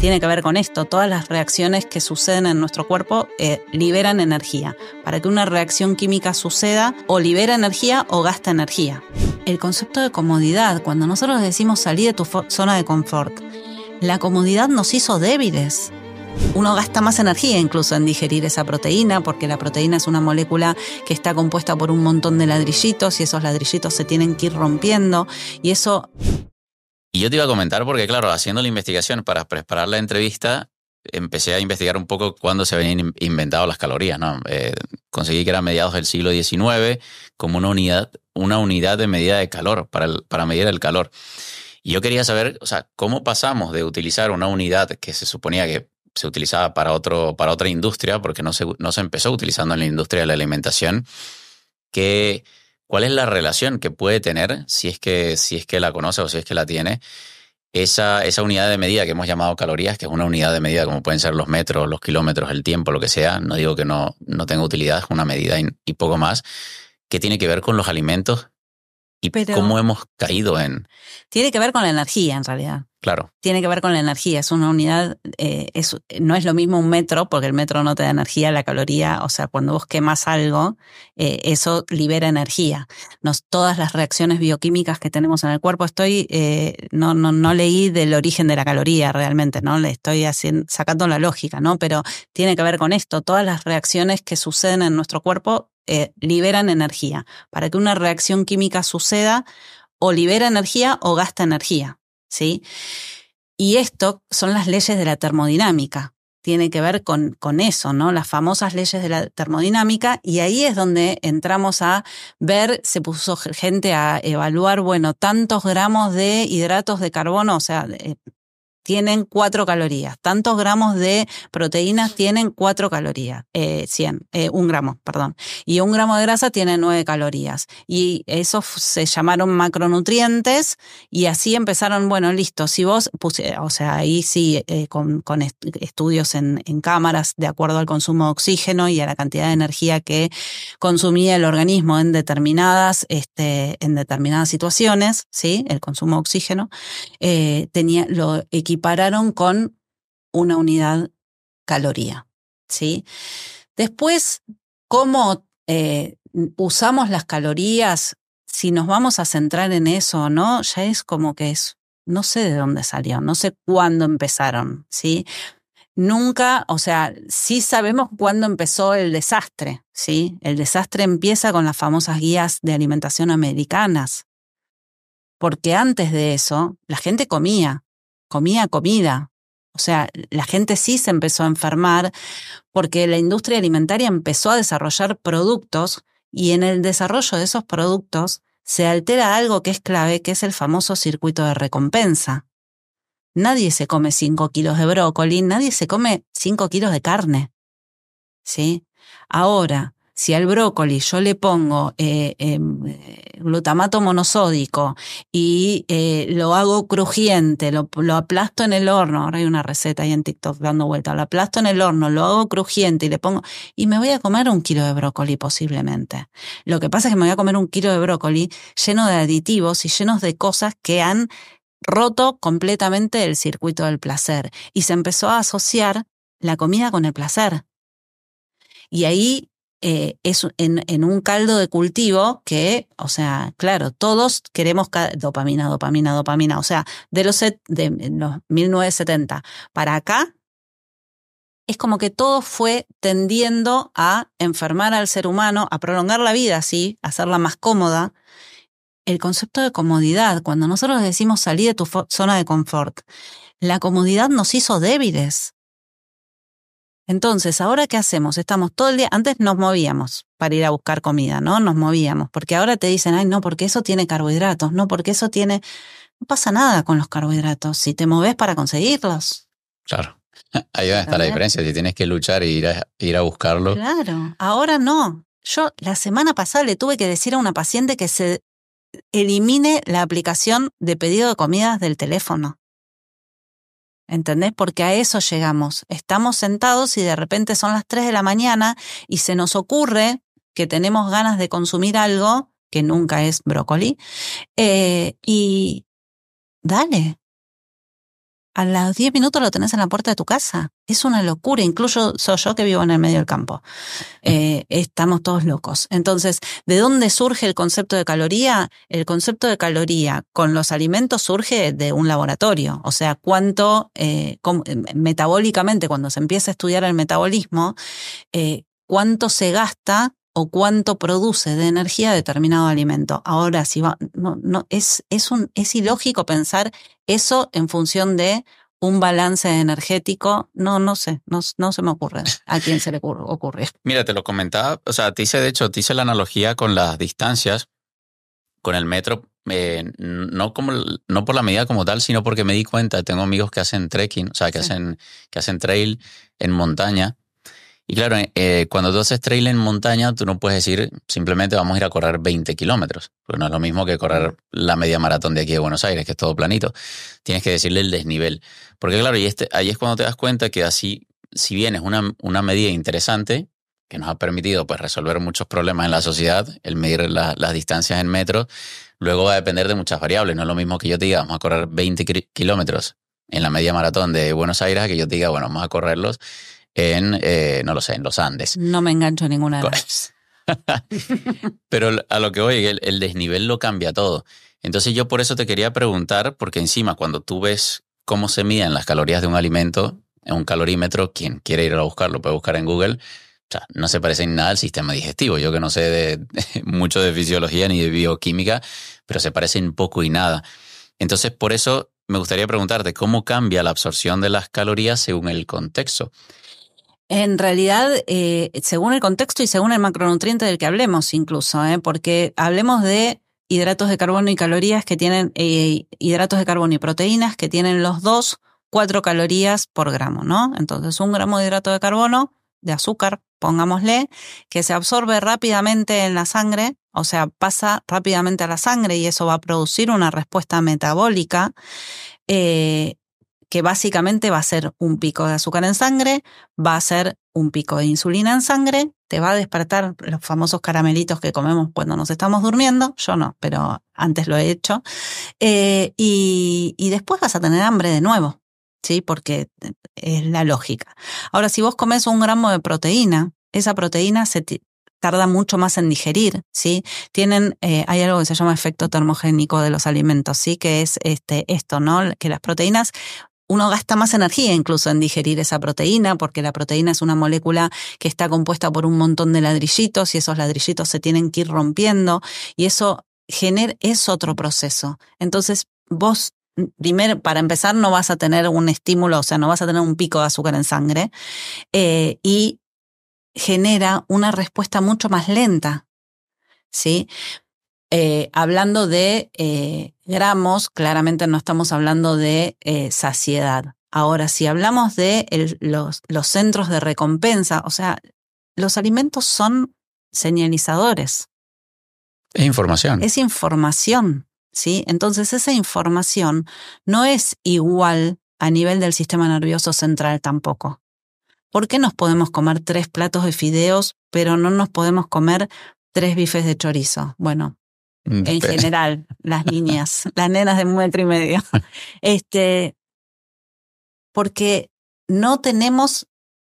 tiene que ver con esto. Todas las reacciones que suceden en nuestro cuerpo eh, liberan energía. Para que una reacción química suceda, o libera energía o gasta energía. El concepto de comodidad, cuando nosotros decimos salir de tu zona de confort, la comodidad nos hizo débiles. Uno gasta más energía incluso en digerir esa proteína, porque la proteína es una molécula que está compuesta por un montón de ladrillitos y esos ladrillitos se tienen que ir rompiendo y eso y yo te iba a comentar porque, claro, haciendo la investigación para preparar la entrevista, empecé a investigar un poco cuándo se habían inventado las calorías. ¿no? Eh, conseguí que era mediados del siglo XIX como una unidad, una unidad de medida de calor, para, para medir el calor. Y yo quería saber, o sea, cómo pasamos de utilizar una unidad que se suponía que se utilizaba para, otro, para otra industria, porque no se, no se empezó utilizando en la industria de la alimentación, que cuál es la relación que puede tener, si es que, si es que la conoce o si es que la tiene, esa, esa unidad de medida que hemos llamado calorías, que es una unidad de medida como pueden ser los metros, los kilómetros, el tiempo, lo que sea, no digo que no, no tenga utilidad, es una medida y, poco más, que tiene que ver con los alimentos y cómo hemos caído en... Tiene que ver con la energía, en realidad. Claro. Tiene que ver con la energía. Es una unidad, eh, no es lo mismo un metro, porque el metro no te da energía, la caloría, o sea, cuando vos quemas algo, eh, eso libera energía. todas las reacciones bioquímicas que tenemos en el cuerpo, estoy, eh, no, no, leí del origen de la caloría realmente, ¿no? Le estoy sacando la lógica, ¿no? Pero tiene que ver con esto. Todas las reacciones que suceden en nuestro cuerpo eh, liberan energía. Para que una reacción química suceda, o libera energía o gasta energía, ¿sí? Y esto son las leyes de la termodinámica. Tiene que ver con, con eso, ¿no? Las famosas leyes de la termodinámica. Y ahí es donde entramos a ver, se puso gente a evaluar, bueno, tantos gramos de hidratos de carbono, o sea, tienen 4 calorías, tantos gramos de proteínas tienen cuatro calorías, eh, 100, eh, un gramo, perdón, y un gramo de grasa tiene nueve calorías. Y esos se llamaron macronutrientes y así empezaron, bueno, listo, si vos, puse, o sea, ahí sí, eh, con, estudios en, cámaras de acuerdo al consumo de oxígeno y a la cantidad de energía que consumía el organismo en determinadas, este, en determinadas situaciones, ¿sí? El consumo de oxígeno, eh, tenía lo pararon con una unidad caloría. ¿sí? Después, cómo eh, usamos las calorías, si nos vamos a centrar en eso o no, ya es como que es, no sé de dónde salió, no sé cuándo empezaron, ¿sí? Nunca, o sea, sí sabemos cuándo empezó el desastre, ¿sí? El desastre empieza con las famosas guías de alimentación americanas, porque antes de eso la gente comía, comía comida. O sea, la gente sí se empezó a enfermar porque la industria alimentaria empezó a desarrollar productos y en el desarrollo de esos productos se altera algo que es clave, que es el famoso circuito de recompensa. Nadie se come 5 kilos de brócoli, nadie se come 5 kilos de carne. ¿Sí? Ahora, si al brócoli yo le pongo eh, em, eh, glutamato monosódico y eh, lo hago crujiente, lo, lo, aplasto en el horno, ahora hay una receta ahí en TikTok dando vuelta, lo aplasto en el horno, lo hago crujiente y le pongo, y me voy a comer un kilo de brócoli posiblemente. Lo que pasa es que me voy a comer un kilo de brócoli lleno de aditivos y llenos de cosas que han roto completamente el circuito del placer y se empezó a asociar la comida con el placer. Y ahí eh, es en, un caldo de cultivo que, o sea, claro, todos queremos dopamina, dopamina, dopamina. O sea, de los, de los 1970 para acá, es como que todo fue tendiendo a enfermar al ser humano, a prolongar la vida, sí, a hacerla más cómoda. El concepto de comodidad, cuando nosotros decimos salir de tu zona de confort, la comodidad nos hizo débiles. Entonces, ¿ahora qué hacemos? Estamos todo el día, antes nos movíamos para ir a buscar comida, ¿no? Nos movíamos, porque ahora te dicen, ay, no, porque eso tiene carbohidratos, no, porque eso tiene... No pasa nada con los carbohidratos si te moves para conseguirlos. Claro. Ahí va a estar la diferencia, si tienes que luchar e ir a, ir a buscarlo. Claro, ahora no. Yo la semana pasada le tuve que decir a una paciente que se elimine la aplicación de pedido de comidas del teléfono. ¿Entendés? Porque a eso llegamos. Estamos sentados y de repente son las 3 de la mañana y se nos ocurre que tenemos ganas de consumir algo, que nunca es brócoli, eh, y dale, a los 10 minutos lo tenés en la puerta de tu casa. Es una locura, incluso soy yo que vivo en el medio del campo. Mm. Eh, estamos todos locos. Entonces, ¿de dónde surge el concepto de caloría? El concepto de caloría con los alimentos surge de un laboratorio. O sea, cuánto eh, eh, metabólicamente, cuando se empieza a estudiar el metabolismo, cuánto se gasta o cuánto produce de energía determinado alimento. Ahora, si va, no, no, es, es, un, es ilógico pensar eso en función de un balance energético, no, no sé, no, se me ocurre a quién se le ocurre. Mira, te lo comentaba, o sea, te hice, de hecho, te hice la analogía con las distancias, con el metro, eh, no, como, no por la medida como tal, sino porque me di cuenta, tengo amigos que hacen trekking, o sea, que, hacen, que hacen trail en montaña, y claro, eh, eh, cuando tú haces trail en montaña, tú no puedes decir simplemente vamos a ir a correr 20 kilómetros, porque no es lo mismo que correr la media maratón de aquí de Buenos Aires, que es todo planito. Tienes que decirle el desnivel. Porque claro, y este, ahí es cuando te das cuenta que así, si bien es una, una medida interesante, que nos ha permitido pues, resolver muchos problemas en la sociedad, el medir las distancias en metros, luego va a depender de muchas variables. No es lo mismo que yo te diga, vamos a correr 20 kilómetros en la media maratón de Buenos Aires, que yo te diga, bueno, vamos a correrlos en, eh, no lo sé, en los Andes. No me engancho a ninguna de Pero a lo que voy, el, desnivel lo cambia todo. Entonces yo por eso te quería preguntar, porque encima cuando tú ves cómo se miden las calorías de un alimento, en un calorímetro, quien quiere ir a buscarlo puede buscar en Google, o sea, no se parece en nada al sistema digestivo. Yo que no sé mucho de fisiología ni de bioquímica, pero se parece parecen poco y nada. Entonces, por eso me gustaría preguntarte, ¿cómo cambia la absorción de las calorías según el contexto? En realidad, eh, según el contexto y según el macronutriente del que hablemos incluso, eh, porque hablemos de hidratos de carbono y calorías que tienen, eh, hidratos de carbono y proteínas que tienen los dos cuatro calorías por gramo, ¿no? Entonces, un gramo de hidrato de carbono, de azúcar, pongámosle, que se absorbe rápidamente en la sangre, o sea, pasa rápidamente a la sangre y eso va a producir una respuesta metabólica eh, que básicamente va a ser un pico de azúcar en sangre, va a ser un pico de insulina en sangre, te va a despertar los famosos caramelitos que comemos cuando nos estamos durmiendo, yo no, pero antes lo he hecho, eh, y, después vas a tener hambre de nuevo, ¿sí? Porque eh, es la lógica. Ahora, si vos comes un gramo de proteína, esa proteína se tarda mucho más en digerir, ¿sí? Tienen, eh, hay algo que se llama efecto termogénico de los alimentos, ¿sí? Que es este, esto, ¿no? Que las proteínas uno gasta más energía incluso en digerir esa proteína, porque la proteína es una molécula que está compuesta por un montón de ladrillitos y esos ladrillitos se tienen que ir rompiendo y eso genera, es otro proceso. Entonces, vos mm, primero, para empezar, no vas a tener un estímulo, o sea, no vas a tener un pico de azúcar en sangre eh, y genera una respuesta mucho más lenta. ¿Sí? Eh, hablando de eh, gramos, claramente no estamos hablando de eh, saciedad. Ahora, si hablamos de los, los centros de recompensa, o sea, los alimentos son señalizadores. Es información. Es información, ¿sí? Entonces, esa información no es igual a nivel del sistema nervioso central tampoco. ¿Por qué nos podemos comer tres platos de fideos, pero no nos podemos comer tres bifes de chorizo? Bueno, Mm, en general, las niñas, las nenas de un metro y medio. Este, porque no tenemos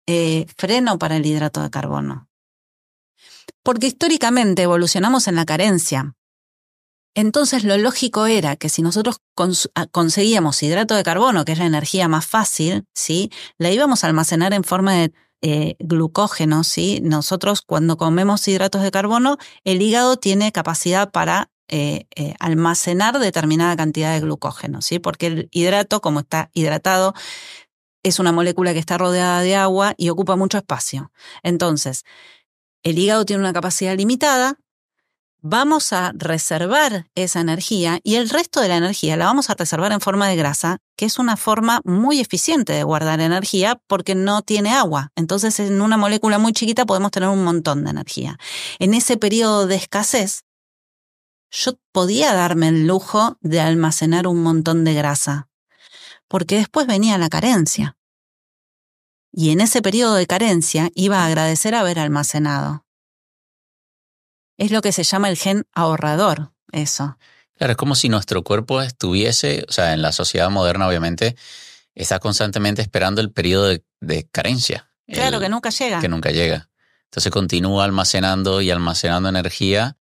eh, freno para el hidrato de carbono. Porque históricamente evolucionamos en la carencia. Entonces lo lógico era que si nosotros ah, conseguíamos hidrato de carbono, que es la energía más fácil, ¿sí? la íbamos a almacenar en forma de eh, glucógeno, ¿sí? Nosotros cuando comemos hidratos de carbono, el hígado tiene capacidad para eh, eh, almacenar determinada cantidad de glucógeno, ¿sí? Porque el hidrato, como está hidratado, es una molécula que está rodeada de agua y ocupa mucho espacio. Entonces, el hígado tiene una capacidad limitada, vamos a reservar esa energía y el resto de la energía la vamos a reservar en forma de grasa, que es una forma muy eficiente de guardar energía porque no tiene agua. Entonces en una molécula muy chiquita podemos tener un montón de energía. En ese periodo de escasez, yo podía darme el lujo de almacenar un montón de grasa, porque después venía la carencia. Y en ese periodo de carencia iba a agradecer haber almacenado es lo que se llama el gen ahorrador, eso. Claro, es como si nuestro cuerpo estuviese, o sea, en la sociedad moderna obviamente, está constantemente esperando el periodo de, carencia. Claro, que nunca llega. Que nunca llega. Entonces continúa almacenando y almacenando energía